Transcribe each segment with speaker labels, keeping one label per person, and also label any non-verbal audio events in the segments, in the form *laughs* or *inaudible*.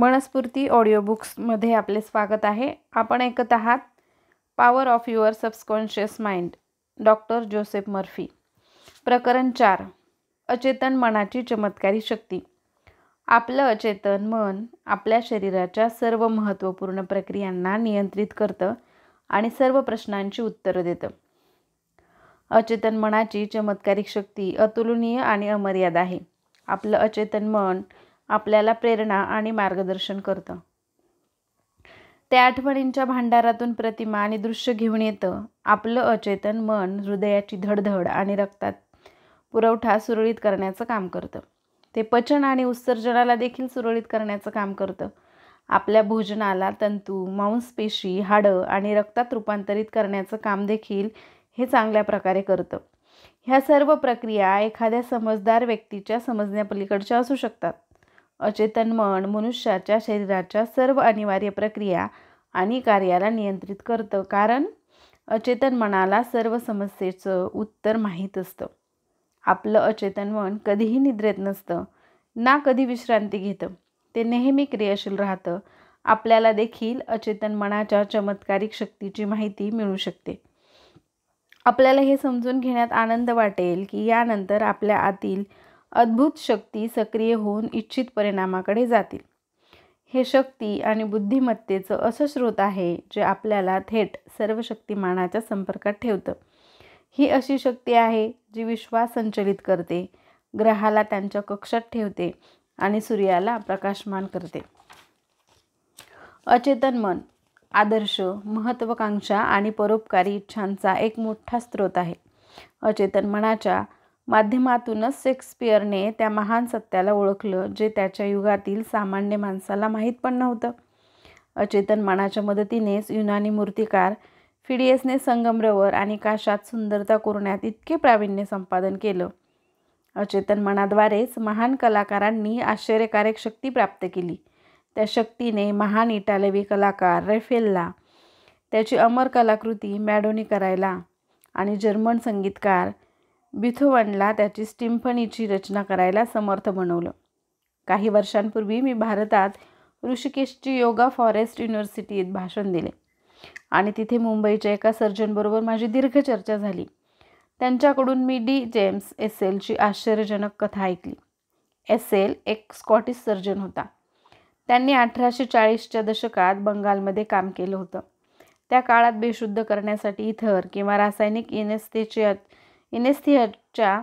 Speaker 1: मनस्फूर्ती audio बुक्समध्ये आपले स्वागत आहे आपण ऐकत आहात power of your subconscious mind doctor Joseph Murphy प्रकरण चार अचेतन मनाची चमत्कारी शक्ती आपलं अचेतन मन आपल्या शरीराच्या सर्व महत्त्वपूर्ण प्रक्रियांना नियंत्रित करतं आणि सर्व प्रश्नांची उत्तरं देतं अचेतन मनाची चमत्कारिक शक्ती अतुलनीय आणि अमर्याद आहे आपलं अचेतन मन आपल्याला प्रेरणा आणि मार्गदर्शन करतं त्या आठवणींच्या भांडारातून प्रतिमा आणि दृश्य घेऊन येतं आपलं अचेतन मन हृदयाची धडधड आणि रक्तात पुरवठा सुरळीत करण्याचं काम करतं ते पचन आणि उत्सर्जनाला देखील सुरळीत करण्याचं काम करतं आपल्या भोजनाला तंतू मांसपेशी हाडं आणि रक्तात रूपांतरित करण्याचं काम देखील हे चांगल्या प्रकारे करतं ह्या सर्व प्रक्रिया एखाद्या समजदार व्यक्तीच्या समजण्यापलीकडच्या असू शकतात अचेतन मन मनुष्याच्या शरीराच्या सर्व अनिवार्य प्रक्रिया आणि कार्याला नियंत्रित करतं कारण अचेतन मनाला सर्व समस्येचं उत्तर माहीत असतं आपलं अचेतन मन कधीही निद्रेत नसतं ना कधी विश्रांती घेतं ते नेहमी क्रियाशील राहतं आपल्याला देखील अचेतन मनाच्या चमत्कारिक शक्तीची माहिती मिळू शकते आपल्याला हे समजून घेण्यात आनंद वाटेल की यानंतर आपल्या आतील अद्भुत शक्ती सक्रिय होऊन इच्छित परिणामाकडे जातील हे शक्ती आणि बुद्धिमत्तेचं असं स्रोत आहे जे आपल्याला थेट सर्व शक्तिमानाच्या संपर्कात ठेवतं ही अशी शक्ती आहे जी विश्वास संचलित करते ग्रहाला त्यांच्या कक्षात ठेवते आणि सूर्याला प्रकाशमान करते अचेतन मन आदर्श महत्त्वाकांक्षा आणि परोपकारी इच्छांचा एक मोठा स्रोत आहे अचेतन मनाच्या माध्यमातूनच शेक्सपियरने त्या महान सत्याला ओळखलं जे त्याच्या युगातील सामान्य माणसाला माहीत पण नव्हतं अचेतन मनाच्या मदतीनेच युनानी मूर्तिकार फिडियसने संगमरवर आणि काशात सुंदरता कोरण्यात इतके प्रावीण्य संपादन केलं अचेतन मनाद्वारेच महान कलाकारांनी आश्चर्यकारक शक्ती प्राप्त केली त्या शक्तीने महान इटालवी कलाकार रेफेलला त्याची अमर कलाकृती मॅडोनी करायला आणि जर्मन संगीतकार बिथोवनला त्याची स्टिम्फनीची रचना करायला समर्थ बनवलं काही वर्षांपूर्वी मी भारतात ऋषिकेशची योगा फॉरेस्ट युनिव्हर्सिटीत भाषण दिले आणि तिथे मुंबईच्या एका सर्जनबरोबर माझी दीर्घ चर्चा झाली त्यांच्याकडून मी डी जेम्स एस एलची आश्चर्यजनक कथा ऐकली एस एल एक स्कॉटिश सर्जन होता त्यांनी अठराशे चाळीसच्या दशकात बंगालमध्ये काम केलं होतं त्या काळात बेशुद्ध करण्यासाठी इथर किंवा रासायनिक इनस्तेचियात इनेस्थियाच्या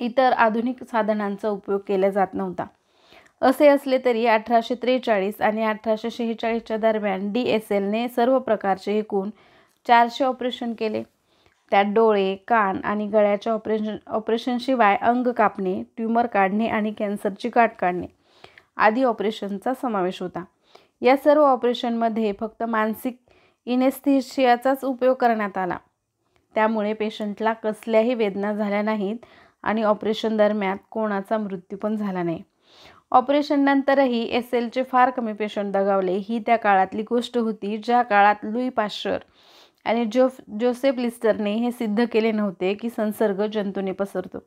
Speaker 1: इतर आधुनिक साधनांचा उपयोग केला जात नव्हता असे असले तरी अठराशे त्रेचाळीस आणि अठराशे शेहेचाळीसच्या दरम्यान डी एस एलने सर्व प्रकारचे एकूण चारशे ऑपरेशन केले त्यात डोळे कान आणि गळ्याच्या ऑपरेशन ऑपरेशनशिवाय अंग कापणे ट्यूमर काढणे आणि कॅन्सरची गाठ काढणे आदी ऑपरेशनचा समावेश होता या सर्व ऑपरेशनमध्ये फक्त मानसिक इनेस्थेशियाचाच उपयोग करण्यात आला त्यामुळे पेशंटला कसल्याही वेदना झाल्या नाहीत आणि ऑपरेशन दरम्यान कोणाचा मृत्यू पण झाला नाही ऑपरेशननंतरही एस एलचे फार कमी पेशंट दगावले ही त्या काळातली गोष्ट होती ज्या काळात लुई पाश्चर आणि जो जोसेफ लिस्टरने हे सिद्ध केले नव्हते की संसर्ग जंतूने पसरतो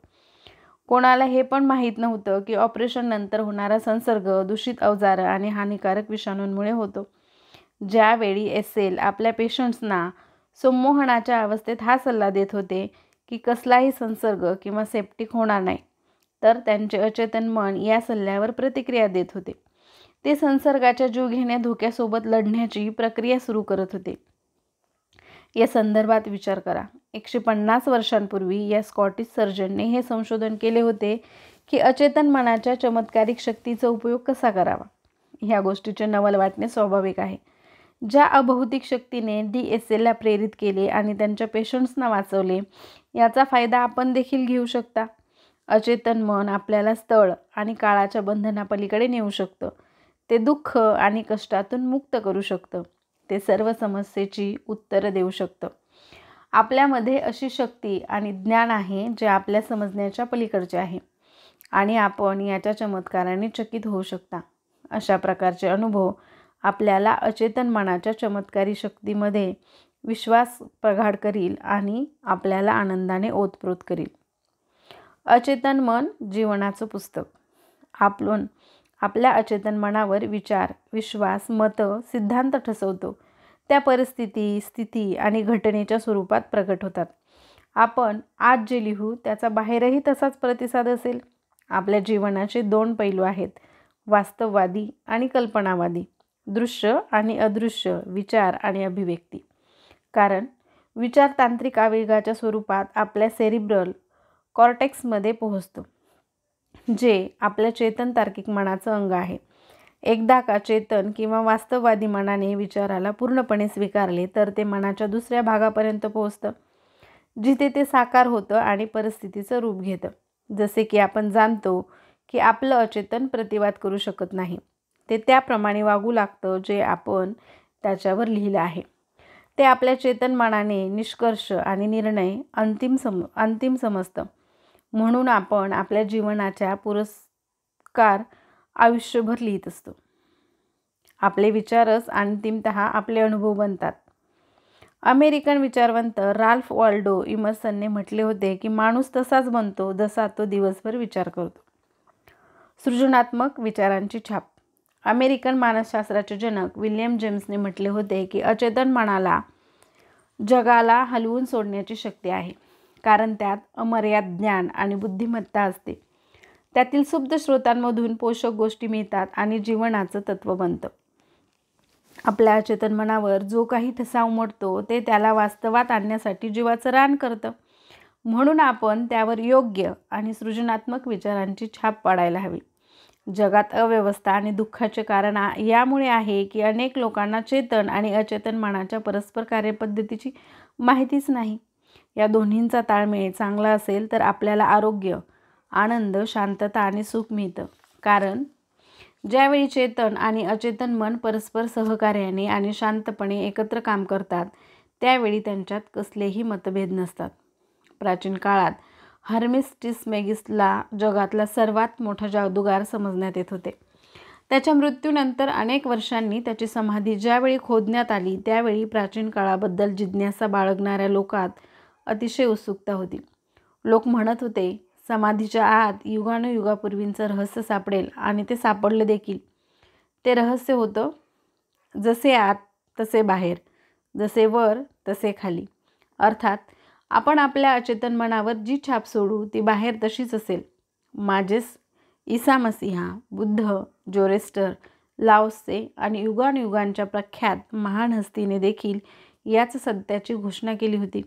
Speaker 1: कोणाला हे पण माहीत नव्हतं की ऑपरेशननंतर होणारा संसर्ग दूषित अवजारं आणि हानिकारक विषाणूंमुळे होतो ज्यावेळी एस एल आपल्या पेशंट्सना संमोहनाच्या अवस्थेत हा सल्ला देत होते की कसलाही संसर्ग किंवा सेप्टिक होणार नाही तर त्यांचे अचेतन मन या सल्ल्यावर प्रतिक्रिया देत होते ते संसर्गाच्या जीव घेण्या धोक्यासोबत लढण्याची प्रक्रिया सुरू करत होते या संदर्भात विचार करा एकशे पन्नास वर्षांपूर्वी या स्कॉटिश सर्जनने हे संशोधन केले होते की अचेतन मनाच्या चमत्कारिक शक्तीचा उपयोग कसा करावा ह्या गोष्टीचे नवल वाटणे स्वाभाविक आहे ज्या अभौतिक शक्तीने डी एस एलला प्रेरित केले आणि त्यांच्या पेशंट्सना वाचवले याचा फायदा आपण देखील घेऊ शकता अचेतन मन आपल्याला स्थळ आणि काळाच्या बंधनापलीकडे नेऊ शकतं ते दुःख आणि कष्टातून मुक्त करू शकतं ते सर्व समस्येची उत्तरं देऊ शकतं आपल्यामध्ये अशी शक्ती आणि ज्ञान आहे जे आपल्या समजण्याच्या पलीकडचे आहे आणि आपण याच्या चमत्काराने चकित होऊ शकता अशा प्रकारचे अनुभव आपल्याला अचेतन मनाच्या चमत्कारी शक्तीमध्ये विश्वास प्रगाढ करील आणि आपल्याला आनंदाने ओतप्रोत करील अचेतन मन जीवनाचं पुस्तक आपण आपल्या अचेतन मनावर विचार विश्वास मतं सिद्धांत ठसवतो त्या परिस्थिती स्थिती आणि घटनेच्या स्वरूपात प्रकट होतात आपण आज जे लिहू त्याचा बाहेरही तसाच प्रतिसाद असेल आपल्या जीवनाचे दोन पैलू आहेत वास्तववादी आणि कल्पनावादी दृश्य आणि अदृश्य विचार आणि अभिव्यक्ती कारण विचार तांत्रिक आवेगाच्या स्वरूपात आपल्या सेरिब्रल कॉर्टेक्समध्ये पोहोचतो जे आपल्या चेतन तार्किक मनाचं अंग आहे एकदा का चेतन किंवा वास्तववादी मनाने विचाराला पूर्णपणे स्वीकारले तर ते मनाच्या दुसऱ्या भागापर्यंत पोहोचतं जिथे ते साकार होतं आणि परिस्थितीचं रूप घेतं जसे की आपण जाणतो की आपलं अचेतन प्रतिवाद करू शकत नाही ते त्याप्रमाणे वागू लागतं जे आपण त्याच्यावर लिहिलं आहे ते आपल्या चेतनमानाने निष्कर्ष आणि निर्णय अंतिम सम अंतिम समजतं म्हणून आपण आपल्या जीवनाच्या पुरस्कार आयुष्यभर लिहित असतो आपले विचारच अंतिमत आपले अनुभव बनतात अमेरिकन विचारवंत राल्फ वॉल्डो इमर्सनने म्हटले होते की माणूस तसाच बनतो जसा तो दिवसभर विचार करतो सृजनात्मक विचारांची छाप अमेरिकन मानसशास्त्राचे जनक विल्यम जेम्सने म्हटले होते की अचेतन मनाला जगाला हलवून सोडण्याची शक्ती आहे कारण त्यात अमर्याद ज्ञान आणि बुद्धिमत्ता असते त्यातील शुब्ध स्रोतांमधून पोषक गोष्टी मिळतात आणि जीवनाचं तत्त्व बनतं आपल्या अचेतन मनावर जो काही ठसा उमटतो ते त्याला वास्तवात आणण्यासाठी जीवाचं रान करतं म्हणून आपण त्यावर योग्य आणि सृजनात्मक विचारांची छाप पाडायला हवी जगात अव्यवस्था आणि दुःखाचे कारण यामुळे आहे की अनेक लोकांना चेतन आणि अचेतन मनाच्या परस्पर कार्यपद्धतीची माहितीच नाही या दोन्हींचा ताळमेळ चांगला असेल तर आपल्याला आरोग्य आनंद शांतता आणि सुख मिळतं कारण ज्यावेळी चेतन आणि अचेतन मन परस्पर सहकार्याने आणि शांतपणे एकत्र काम करतात त्यावेळी त्यांच्यात कसलेही मतभेद नसतात प्राचीन काळात हर्मिस्टिस मेगिसला जगातला सर्वात मोठा जादूगार समजण्यात येत होते त्याच्या मृत्यूनंतर अनेक वर्षांनी त्याची समाधी ज्यावेळी खोदण्यात आली त्यावेळी प्राचीन काळाबद्दल जिज्ञासा बाळगणाऱ्या लोकात अतिशय उत्सुकता होती लोक म्हणत होते समाधीच्या आत युगानुयुगापूर्वींचं रहस्य सापडेल आणि ते सापडलं देखील ते रहस्य होतं जसे आत तसे बाहेर जसे वर तसे खाली अर्थात आपण आपल्या अचेतन मनावर जी छाप सोडू ती बाहेर तशीच असेल माजेस ईसा मसीहा बुद्ध जोरेस्टर लाओसे आणि युगानयुगांच्या प्रख्यात महान हस्तीने देखील याच सत्याची घोषणा केली होती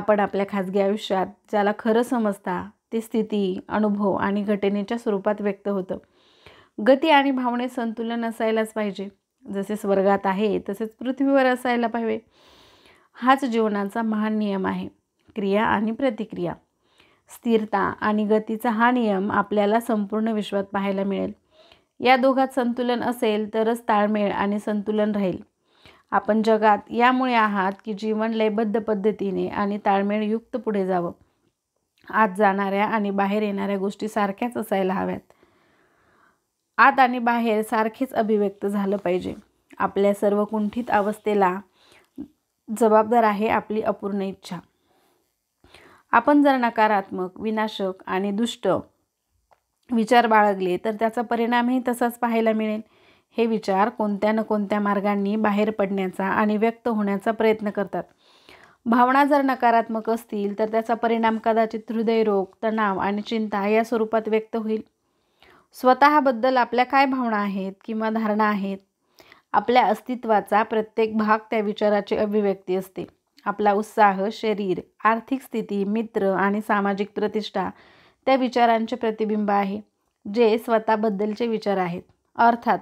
Speaker 1: आपण आपल्या खाजगी आयुष्यात ज्याला खरं समजता ती स्थिती अनुभव आणि घटनेच्या स्वरूपात व्यक्त होतं गती आणि भावने संतुलन असायलाच पाहिजे जसे स्वर्गात आहे तसेच पृथ्वीवर असायला पाहिजे हाच जीवनाचा महान नियम आहे क्रिया आणि प्रतिक्रिया स्थिरता आणि गतीचा हा नियम आपल्याला संपूर्ण विश्वात पाहायला मिळेल या दोघात संतुलन असेल तरच ताळमेळ आणि संतुलन राहील आपण जगात यामुळे आहात की जीवन लयबद्ध पद्धतीने आणि युक्त पुढे जावं आत जाणाऱ्या आणि बाहेर येणाऱ्या गोष्टी सारख्याच असायला हव्यात आत आणि बाहेर सारखेच अभिव्यक्त झालं पाहिजे आपल्या सर्व कुंठित अवस्थेला जबाबदार आहे आपली अपूर्ण इच्छा आपण जर नकारात्मक विनाशक आणि दुष्ट विचार बाळगले तर त्याचा परिणामही तसाच पाहायला मिळेल हे विचार कोणत्या न कोणत्या मार्गांनी बाहेर पडण्याचा आणि व्यक्त होण्याचा प्रयत्न करतात भावना जर नकारात्मक असतील तर त्याचा परिणाम कदाचित हृदयरोग तणाव आणि चिंता या स्वरूपात व्यक्त होईल स्वतःबद्दल आपल्या काय भावना आहेत किंवा धारणा आहेत आपल्या अस्तित्वाचा प्रत्येक भाग त्या विचाराची अभिव्यक्ती असते आपला उत्साह शरीर आर्थिक स्थिती मित्र आणि सामाजिक प्रतिष्ठा त्या विचारांचे प्रतिबिंब आहे जे स्वतःबद्दलचे विचार आहेत अर्थात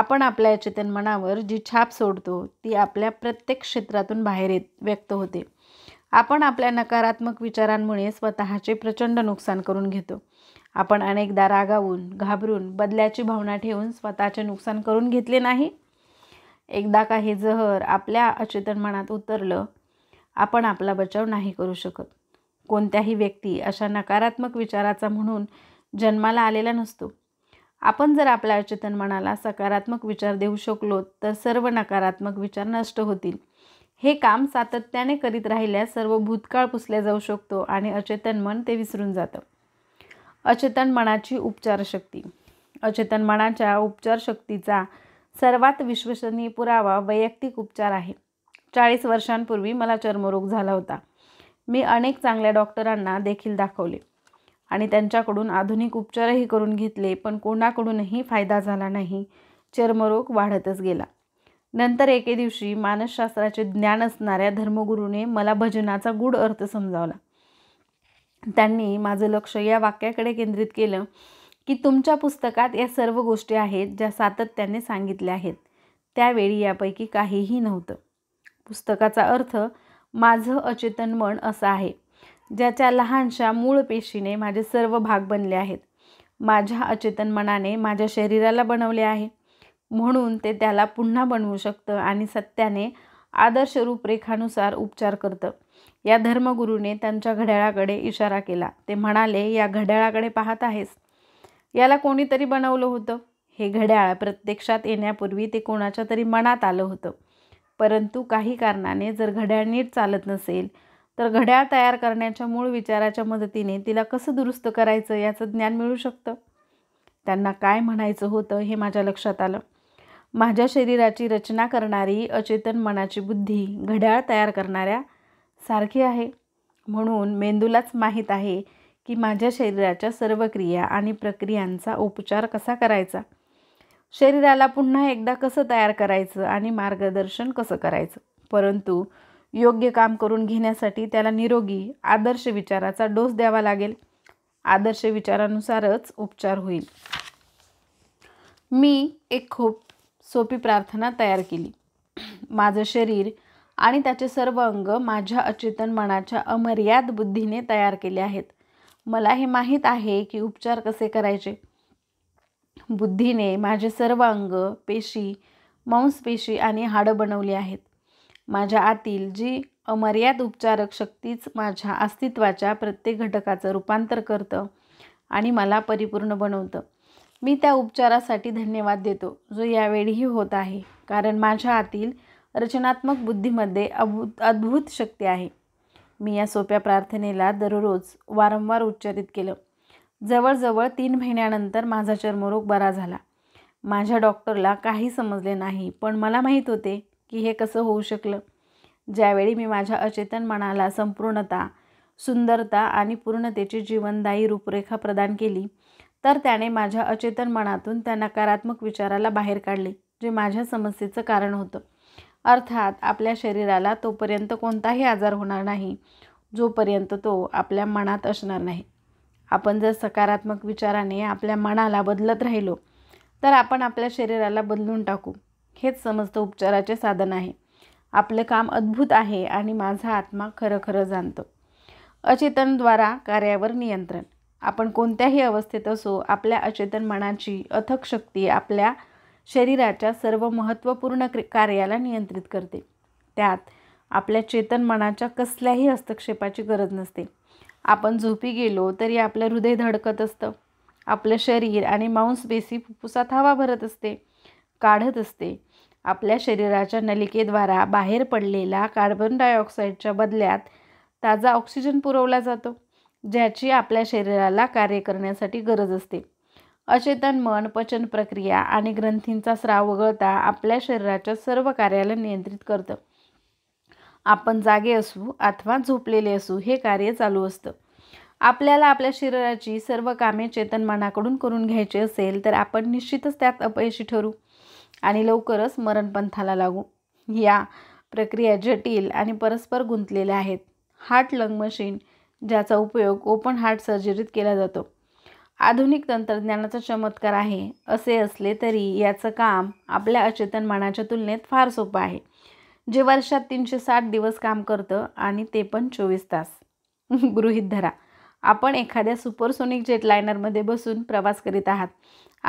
Speaker 1: आपण आपल्या चेतन मनावर जी छाप सोडतो ती आपल्या प्रत्येक क्षेत्रातून बाहेर येत व्यक्त होते आपण आपल्या नकारात्मक विचारांमुळे स्वतःचे प्रचंड नुकसान करून घेतो आपण अनेकदा रागावून घाबरून बदल्याची भावना ठेवून स्वतःचे नुकसान करून घेतले नाही एकदा का हे जहर आपल्या अचेतन मनात उतरलं आपण आपला बचाव नाही करू शकत कोणत्याही व्यक्ती अशा नकारात्मक विचाराचा म्हणून जन्माला आलेला नसतो आपण जर आपल्या अचेतन मनाला सकारात्मक विचार देऊ शकलो तर सर्व नकारात्मक विचार नष्ट होतील हे काम सातत्याने करीत राहिल्यास सर्व भूतकाळ पुसल्या जाऊ शकतो आणि अचेतन मन ते विसरून जातं अचेतन मनाची उपचारशक्ती अचेतन मनाच्या उपचारशक्तीचा सर्वात विश्वसनीय पुरावा वैयक्तिक उपचार आहे चाळीस वर्षांपूर्वी मला चर्मरोग झाला होता मी अनेक चांगल्या डॉक्टरांना देखील दाखवले आणि त्यांच्याकडून आधुनिक उपचारही करून घेतले पण कोणाकडूनही फायदा झाला नाही चर्मरोग वाढतच गेला नंतर एके दिवशी मानसशास्त्राचे ज्ञान असणाऱ्या धर्मगुरूने मला भजनाचा गूढ अर्थ समजावला त्यांनी माझं लक्ष या वाक्याकडे केंद्रित केलं की तुमच्या पुस्तकात या सर्व गोष्टी आहेत ज्या सातत्याने सांगितल्या आहेत त्यावेळी यापैकी काहीही नव्हतं पुस्तकाचा अर्थ माझं अचेतन मन असं आहे ज्याच्या लहानशा मूळ पेशीने माझे सर्व भाग बनले आहेत माझ्या अचेतन मनाने माझ्या शरीराला बनवले आहे म्हणून ते त्याला पुन्हा बनवू शकतं आणि सत्याने आदर्श रूपरेखानुसार उपचार करतं या धर्मगुरूने त्यांच्या घड्याळाकडे इशारा केला ते म्हणाले या घड्याळाकडे पाहत आहेस याला कोणीतरी बनवलं होतं हे घड्याळ प्रत्यक्षात येण्यापूर्वी ते कोणाच्या तरी मनात आलं होतं परंतु काही कारणाने जर घड्याळ नीट चालत नसेल तर घड्याळ तयार करण्याच्या मूळ विचाराच्या मदतीने तिला कसं दुरुस्त करायचं याचं ज्ञान मिळू शकतं त्यांना काय म्हणायचं होतं हे माझ्या लक्षात आलं माझ्या शरीराची रचना करणारी अचेतन मनाची बुद्धी घड्याळ तयार करणाऱ्या सारखी आहे म्हणून मेंदूलाच माहीत आहे की माझ्या शरीराच्या सर्व क्रिया आणि प्रक्रियांचा उपचार कसा करायचा शरीराला पुन्हा एकदा कसं तयार करायचं आणि मार्गदर्शन कसं करायचं परंतु योग्य काम करून घेण्यासाठी त्याला निरोगी आदर्श विचाराचा डोस द्यावा लागेल आदर्श विचारानुसारच उपचार होईल मी एक खूप सोपी प्रार्थना तयार केली माझं शरीर आणि त्याचे सर्व अंग माझ्या अचेतन मनाच्या अमर्याद बुद्धीने तयार केले आहेत मला हे माहीत आहे की उपचार कसे करायचे बुद्धीने माझे सर्व अंग पेशी मांसपेशी आणि हाडं बनवली आहेत माझ्या आतील जी अमर्याद उपचारक शक्तीच माझ्या अस्तित्वाच्या प्रत्येक घटकाचं रूपांतर करतं आणि मला परिपूर्ण बनवतं मी त्या उपचारासाठी धन्यवाद देतो जो यावेळीही होत आहे कारण माझ्या आतील रचनात्मक बुद्धीमध्ये अभूत अद्भुत शक्ती आहे मी या सोप्या प्रार्थनेला दररोज वारंवार उच्चारित केलं जवळजवळ तीन महिन्यानंतर माझा चर्मरोग बरा झाला माझ्या डॉक्टरला काही समजले नाही पण मला माहीत होते की हे कसं होऊ शकलं ज्यावेळी मी माझ्या अचेतन मनाला संपूर्णता सुंदरता आणि पूर्णतेची जीवनदायी रूपरेखा प्रदान केली तर त्याने माझ्या अचेतन मनातून त्या नकारात्मक विचाराला बाहेर काढले जे माझ्या समस्येचं कारण होतं अर्थात आपल्या शरीराला तोपर्यंत कोणताही आजार होणार नाही जोपर्यंत तो आपल्या मनात असणार नाही आपण जर सकारात्मक विचाराने आपल्या मनाला बदलत राहिलो तर आपण आपल्या शरीराला बदलून टाकू हेच समस्त उपचाराचे साधन आहे आपलं काम अद्भुत आहे आणि माझा आत्मा खरं खरं जाणतो अचेतनद्वारा कार्यावर नियंत्रण आपण कोणत्याही अवस्थेत असो आपल्या अचेतन मनाची अथक शक्ती आपल्या शरीराच्या सर्व महत्त्वपूर्ण कार्याला नियंत्रित करते त्यात आपल्या चेतन मनाच्या कसल्याही हस्तक्षेपाची गरज नसते आपण झोपी गेलो तरी आपलं हृदय धडकत असतं आपलं शरीर आणि बेसी फुफ्फुसात हवा भरत असते काढत असते आपल्या शरीराच्या नलिकेद्वारा बाहेर पडलेला कार्बन डायऑक्साईडच्या बदल्यात ताजा ऑक्सिजन पुरवला जातो ज्याची आपल्या शरीराला कार्य करण्यासाठी गरज असते अचेतन मन पचन प्रक्रिया आणि ग्रंथींचा स्राव वगळता आपल्या शरीराच्या सर्व कार्याला नियंत्रित करतं आपण जागे असू अथवा झोपलेले असू हे कार्य चालू असतं आपल्याला आपल्या शरीराची सर्व कामे चेतन मनाकडून करून घ्यायची असेल तर आपण निश्चितच त्यात अपयशी ठरू आणि लवकरच मरणपंथाला लागू या प्रक्रिया जटिल आणि परस्पर गुंतलेल्या आहेत हार्ट लंग मशीन ज्याचा उपयोग ओपन हार्ट सर्जरीत केला जातो आधुनिक तंत्रज्ञानाचा चमत्कार आहे असे असले तरी याचं काम आपल्या अचेतन मनाच्या तुलनेत फार सोपं आहे जे वर्षात तीनशे साठ दिवस काम करतं आणि ते पण चोवीस तास *laughs* गृहित धरा आपण एखाद्या सुपरसोनिक जेट लायनरमध्ये बसून प्रवास करीत आहात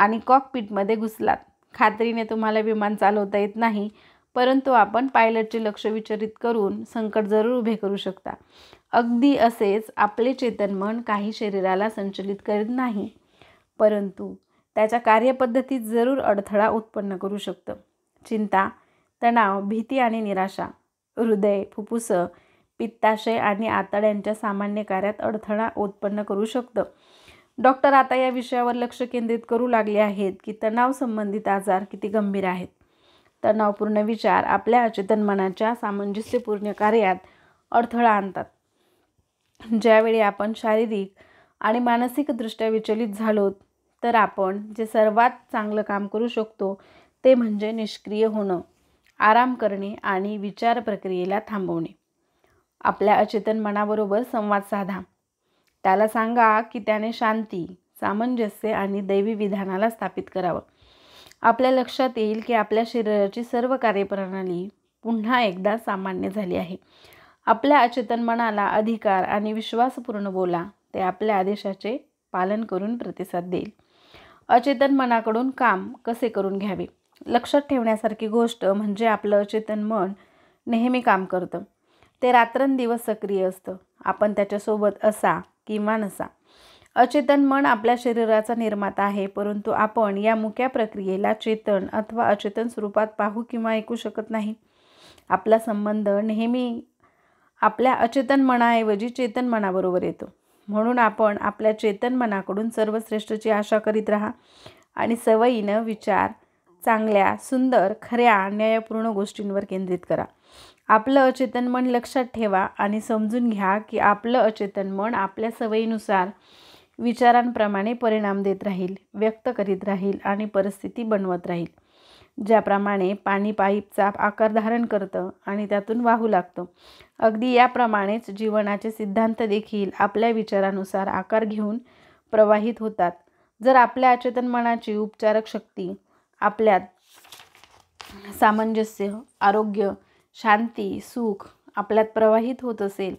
Speaker 1: आणि कॉकपिटमध्ये घुसलात खात्रीने तुम्हाला विमान चालवता येत नाही परंतु आपण पायलटचे लक्ष विचलित करून संकट जरूर उभे करू शकता अगदी असेच आपले चेतन मन काही शरीराला संचलित करीत नाही परंतु त्याच्या कार्यपद्धतीत जरूर अडथळा उत्पन्न करू शकतं चिंता तणाव भीती आणि निराशा हृदय फुफ्फुसं पित्ताशय आणि आतड्यांच्या सामान्य कार्यात अडथळा उत्पन्न करू शकतं डॉक्टर आता या विषयावर लक्ष केंद्रित करू लागले आहेत की तणाव संबंधित आजार किती गंभीर आहेत तणावपूर्ण विचार आपल्या अचेतन मनाच्या सामंजस्यपूर्ण कार्यात अडथळा आणतात ज्यावेळी आपण शारीरिक आणि मानसिकदृष्ट्या विचलित झालो तर आपण जे सर्वात चांगलं काम करू शकतो ते म्हणजे निष्क्रिय होणं आराम करणे आणि विचार प्रक्रियेला थांबवणे आपल्या अचेतन मनाबरोबर संवाद साधा त्याला सांगा की त्याने शांती सामंजस्य आणि दैवी विधानाला स्थापित करावं आपल्या लक्षात येईल की आपल्या शरीराची सर्व कार्यप्रणाली पुन्हा एकदा सामान्य झाली आहे आपल्या अचेतन मनाला अधिकार आणि विश्वासपूर्ण बोला ते आपल्या आदेशाचे पालन करून प्रतिसाद देईल अचेतन मनाकडून काम कसे करून घ्यावे लक्षात ठेवण्यासारखी गोष्ट म्हणजे आपलं अचेतन मन नेहमी काम करतं ते रात्रंदिवस सक्रिय असतं आपण त्याच्यासोबत असा किंवा नसा अचेतन मन आपल्या शरीराचा निर्माता आहे परंतु आपण या मुक्या प्रक्रियेला चेतन अथवा अचेतन स्वरूपात पाहू किंवा ऐकू शकत नाही आपला संबंध नेहमी आपल्या अचेतन मनाऐवजी चेतन मनाबरोबर येतो म्हणून आपण आपल्या चेतन मनाकडून सर्वश्रेष्ठची आशा करीत राहा आणि सवयीनं विचार चांगल्या सुंदर खऱ्या न्यायपूर्ण गोष्टींवर केंद्रित करा आपलं अचेतन मन लक्षात ठेवा आणि समजून घ्या की आपलं अचेतन मन आपल्या सवयीनुसार विचारांप्रमाणे परिणाम देत राहील व्यक्त करीत राहील आणि परिस्थिती बनवत राहील ज्याप्रमाणे पाणी पाईपचा आकार धारण करतं आणि त्यातून वाहू लागतं अगदी याप्रमाणेच जीवनाचे सिद्धांत देखील आपल्या विचारानुसार आकार घेऊन प्रवाहित होतात जर आपल्या अचेतन मनाची उपचारक शक्ती आपल्यात सामंजस्य आरोग्य शांती सुख आपल्यात प्रवाहित होत असेल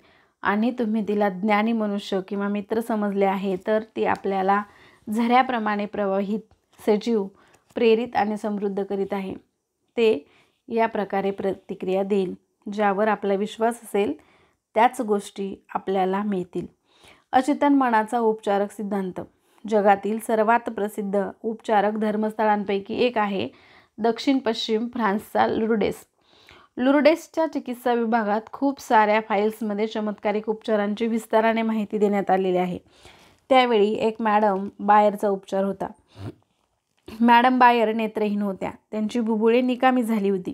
Speaker 1: आणि तुम्ही तिला ज्ञानी मनुष्य किंवा मित्र समजले आहे तर ती आपल्याला झऱ्याप्रमाणे प्रवाहित सजीव प्रेरित आणि समृद्ध करीत आहे ते या प्रकारे प्रतिक्रिया देईल ज्यावर आपला विश्वास असेल त्याच गोष्टी आपल्याला मिळतील अचेतन मनाचा उपचारक सिद्धांत जगातील सर्वात प्रसिद्ध उपचारक धर्मस्थळांपैकी एक आहे दक्षिण पश्चिम फ्रान्सचा लुर्डेस लुरुडेसच्या चिकित्सा विभागात खूप साऱ्या फाईल्समध्ये चमत्कारिक उपचारांची विस्ताराने माहिती देण्यात आलेली आहे त्यावेळी एक मॅडम बाहेरचा उपचार होता मॅडम बायर नेत्रहीन होत्या त्यांची बुबुळे निकामी झाली होती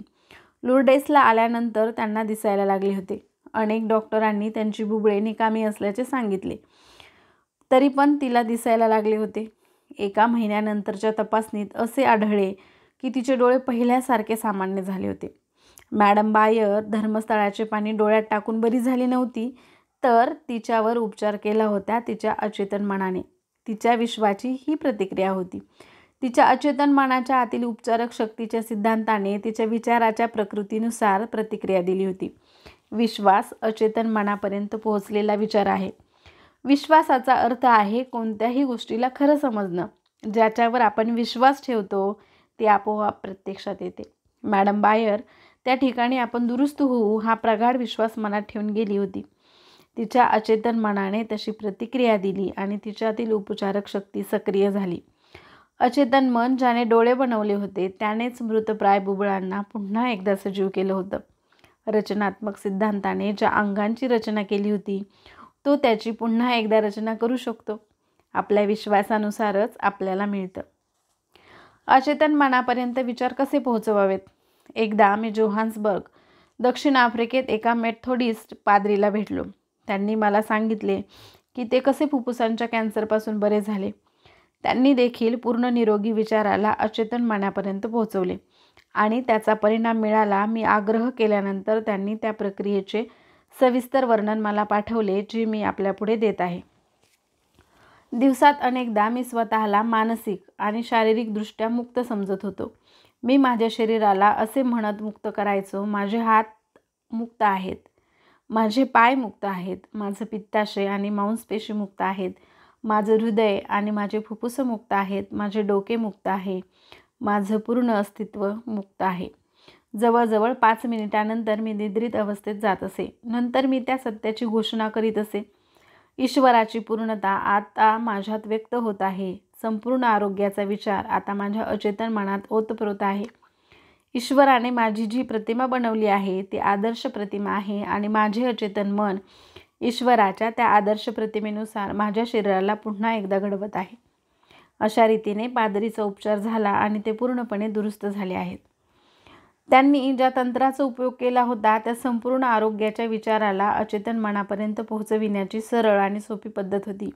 Speaker 1: लुरडेसला आल्यानंतर त्यांना दिसायला लागले होते अनेक डॉक्टरांनी त्यांची बुबुळे निकामी असल्याचे सांगितले तरी पण तिला दिसायला लागले होते एका महिन्यानंतरच्या तपासणीत असे आढळले की तिचे डोळे पहिल्यासारखे सामान्य झाले होते मॅडम बायर धर्मस्थळाचे पाणी डोळ्यात टाकून बरी झाली नव्हती तर तिच्यावर उपचार केला होता तिच्या अचेतन मनाने तिच्या विश्वाची ही प्रतिक्रिया होती तिच्या अचेतन मनाच्या आतील उपचारक शक्तीच्या सिद्धांताने तिच्या विचाराच्या प्रकृतीनुसार प्रतिक्रिया दिली होती विश्वास अचेतन मनापर्यंत पोहोचलेला विचार आहे विश्वासाचा अर्थ आहे कोणत्याही गोष्टीला खरं समजणं ज्याच्यावर आपण विश्वास ठेवतो ते आपोआप प्रत्यक्षात येते मॅडम बायर त्या ठिकाणी आपण दुरुस्त होऊ हा प्रगाढ विश्वास मनात ठेवून गेली होती तिच्या अचेतन मनाने तशी प्रतिक्रिया दिली आणि तिच्यातील उपचारक शक्ती सक्रिय झाली अचेतन मन ज्याने डोळे बनवले होते त्यानेच मृतप्राय बुबळांना पुन्हा एकदा सजीव केलं होतं रचनात्मक सिद्धांताने ज्या अंगांची रचना केली होती तो त्याची पुन्हा एकदा रचना करू शकतो आपल्या विश्वासानुसारच आपल्याला मिळतं अचेतन मनापर्यंत विचार कसे पोहोचवावेत एकदा मी जोहान्सबर्ग दक्षिण आफ्रिकेत एका मेथोडिस्ट पादरीला भेटलो त्यांनी मला सांगितले की ते कसे फुफ्फुसांच्या कॅन्सरपासून बरे झाले त्यांनी देखील पूर्ण निरोगी विचाराला अचेतन मनापर्यंत पोहोचवले आणि त्याचा परिणाम मिळाला मी आग्रह केल्यानंतर त्यांनी त्या प्रक्रियेचे सविस्तर वर्णन मला पाठवले जे मी आपल्यापुढे देत आहे दिवसात अनेकदा मी स्वतःला मानसिक आणि शारीरिकदृष्ट्या मुक्त समजत होतो मी माझ्या शरीराला असे म्हणत मुक्त करायचो माझे हात मुक्त आहेत माझे पाय मुक्त आहेत माझं पित्ताशय आणि मांसपेशी मुक्त आहेत माझं हृदय आणि माझे फुफ्फुसं मुक्त आहेत माझे डोके मुक्त आहे माझं पूर्ण अस्तित्व मुक्त आहे जवळजवळ पाच मिनिटानंतर मी निद्रित अवस्थेत जात असे नंतर मी त्या सत्याची घोषणा करीत असे ईश्वराची पूर्णता आता माझ्यात व्यक्त होत आहे संपूर्ण आरोग्याचा विचार आता माझ्या अचेतन मनात ओतप्रोत आहे ईश्वराने माझी जी प्रतिमा बनवली आहे ती आदर्श प्रतिमा आहे आणि माझे अचेतन मन ईश्वराच्या त्या आदर्श प्रतिमेनुसार माझ्या शरीराला पुन्हा एकदा घडवत आहे अशा रीतीने पादरीचा उपचार झाला आणि ते पूर्णपणे दुरुस्त झाले आहेत त्यांनी ज्या तंत्राचा उपयोग केला होता त्या संपूर्ण आरोग्याच्या विचाराला अचेतन मनापर्यंत पोहोचविण्याची सरळ आणि सोपी पद्धत होती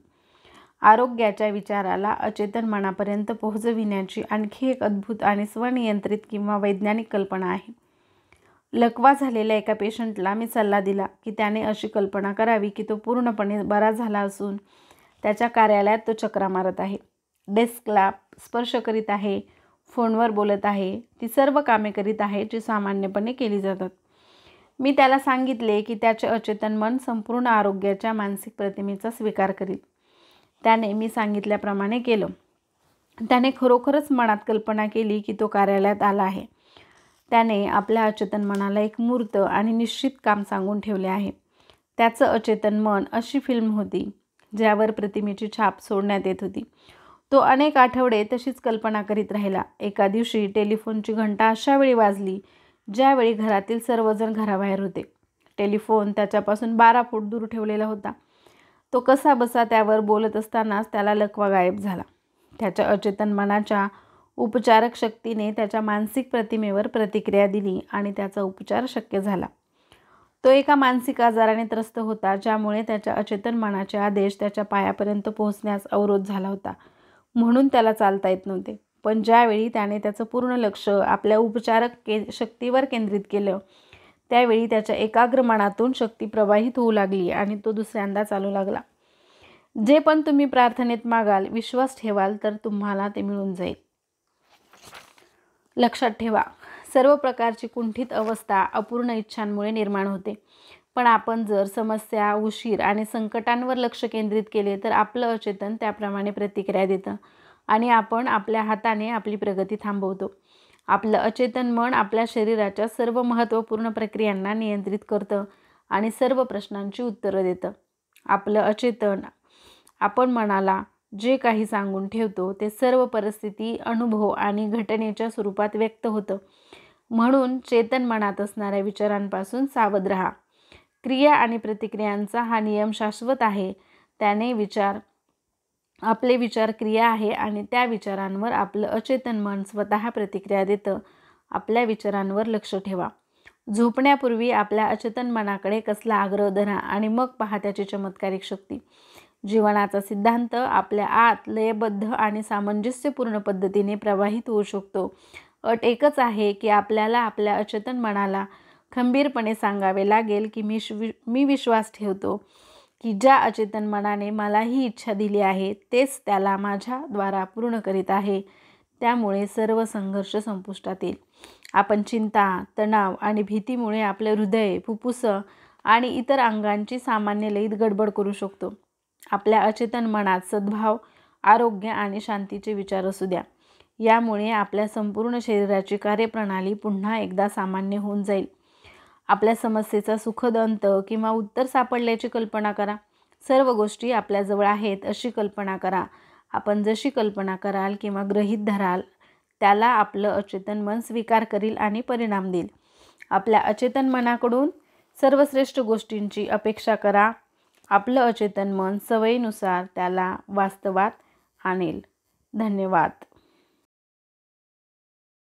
Speaker 1: आरोग्याच्या विचाराला अचेतन मनापर्यंत पोहोचविण्याची आणखी एक अद्भुत आणि स्वनियंत्रित किंवा वैज्ञानिक कल्पना आहे लकवा झालेल्या एका पेशंटला मी सल्ला दिला की त्याने अशी कल्पना करावी की तो पूर्णपणे बरा झाला असून त्याच्या कार्यालयात तो चक्रा मारत आहे डेस्कला स्पर्श करीत आहे फोनवर बोलत आहे ती सर्व कामे करीत आहे जी सामान्यपणे केली जातात मी त्याला सांगितले की त्याचे अचेतन मन संपूर्ण आरोग्याच्या मानसिक प्रतिमेचा स्वीकार करील त्याने मी सांगितल्याप्रमाणे केलं त्याने खरोखरच मनात कल्पना केली की तो कार्यालयात आला आहे त्याने आपल्या अचेतन मनाला एक मूर्त आणि निश्चित काम सांगून ठेवले आहे त्याचं अचेतन मन अशी फिल्म होती ज्यावर प्रतिमेची छाप सोडण्यात येत होती तो अनेक आठवडे तशीच कल्पना करीत राहिला एका दिवशी टेलिफोनची घंटा अशा वेळी वाजली ज्यावेळी घरातील सर्वजण घराबाहेर होते टेलिफोन त्याच्यापासून बारा फूट दूर ठेवलेला होता तो कसा बसा त्यावर बोलत असतानाच त्याला लकवा गायब झाला त्याच्या अचेतन मनाच्या उपचारक शक्तीने त्याच्या मानसिक प्रतिमेवर प्रतिक्रिया दिली आणि त्याचा उपचार शक्य झाला तो एका मानसिक आजाराने त्रस्त होता ज्यामुळे त्याच्या अचेतन मनाचे आदेश त्याच्या पायापर्यंत पोहोचण्यास अवरोध झाला होता म्हणून त्याला चालता येत नव्हते पण ज्यावेळी त्याने त्याचं पूर्ण लक्ष आपल्या उपचारक के शक्तीवर केंद्रित केलं त्यावेळी त्याच्या एकाग्र मनातून शक्ती प्रवाहित होऊ लागली आणि तो दुसऱ्यांदा चालू लागला जे पण तुम्ही प्रार्थनेत मागाल विश्वास ठेवाल तर तुम्हाला ते मिळून जाईल लक्षात ठेवा सर्व प्रकारची कुंठित अवस्था अपूर्ण इच्छांमुळे निर्माण होते पण आपण जर समस्या उशीर आणि संकटांवर लक्ष केंद्रित केले तर आपलं अचेतन त्याप्रमाणे प्रतिक्रिया देतं आणि आपण आपल्या हाताने आपली प्रगती थांबवतो आपलं अचेतन मन आपल्या शरीराच्या सर्व महत्त्वपूर्ण प्रक्रियांना नियंत्रित करतं आणि सर्व प्रश्नांची उत्तरं देतं आपलं अचेतन आपण मनाला जे काही सांगून ठेवतो ते सर्व परिस्थिती अनुभव आणि घटनेच्या स्वरूपात व्यक्त होतं म्हणून चेतन मनात असणाऱ्या विचारांपासून सावध रहा क्रिया आणि प्रतिक्रियांचा हा नियम शाश्वत आहे त्याने विचार आपले विचार क्रिया आहे आणि त्या विचारांवर आपलं अचेतन मन स्वतः प्रतिक्रिया देतं आपल्या विचारांवर लक्ष ठेवा झोपण्यापूर्वी आपल्या अचेतन मनाकडे कसला आग्रह धरा आणि मग पहा त्याची चमत्कारिक शक्ती जीवनाचा सिद्धांत आपल्या आत लयबद्ध आणि सामंजस्यपूर्ण पद्धतीने प्रवाहित होऊ शकतो अट एकच आहे की आपल्याला आपल्या अचेतन मनाला खंबीरपणे सांगावे लागेल की मी मी विश्वास ठेवतो की ज्या अचेतन मनाने मला ही इच्छा दिली आहे तेच त्याला माझ्याद्वारा पूर्ण करीत आहे त्यामुळे सर्व संघर्ष संपुष्टात येईल आपण चिंता तणाव आणि भीतीमुळे आपले हृदय फुप्फुसं आणि इतर अंगांची सामान्य लयीत गडबड करू शकतो आपल्या अचेतन मनात सद्भाव आरोग्य आणि शांतीचे विचार असू द्या यामुळे आपल्या संपूर्ण शरीराची कार्यप्रणाली पुन्हा एकदा सामान्य होऊन जाईल आपल्या समस्येचा सुखद अंत किंवा उत्तर सापडल्याची कल्पना करा सर्व गोष्टी आपल्याजवळ आहेत अशी कल्पना करा आपण जशी कल्पना कराल किंवा ग्रहित धराल त्याला आपलं अचेतन मन स्वीकार करील आणि परिणाम देईल आपल्या अचेतन मनाकडून सर्वश्रेष्ठ गोष्टींची अपेक्षा करा आपलं अचेतन मन सवयीनुसार त्याला वास्तवात आणेल धन्यवाद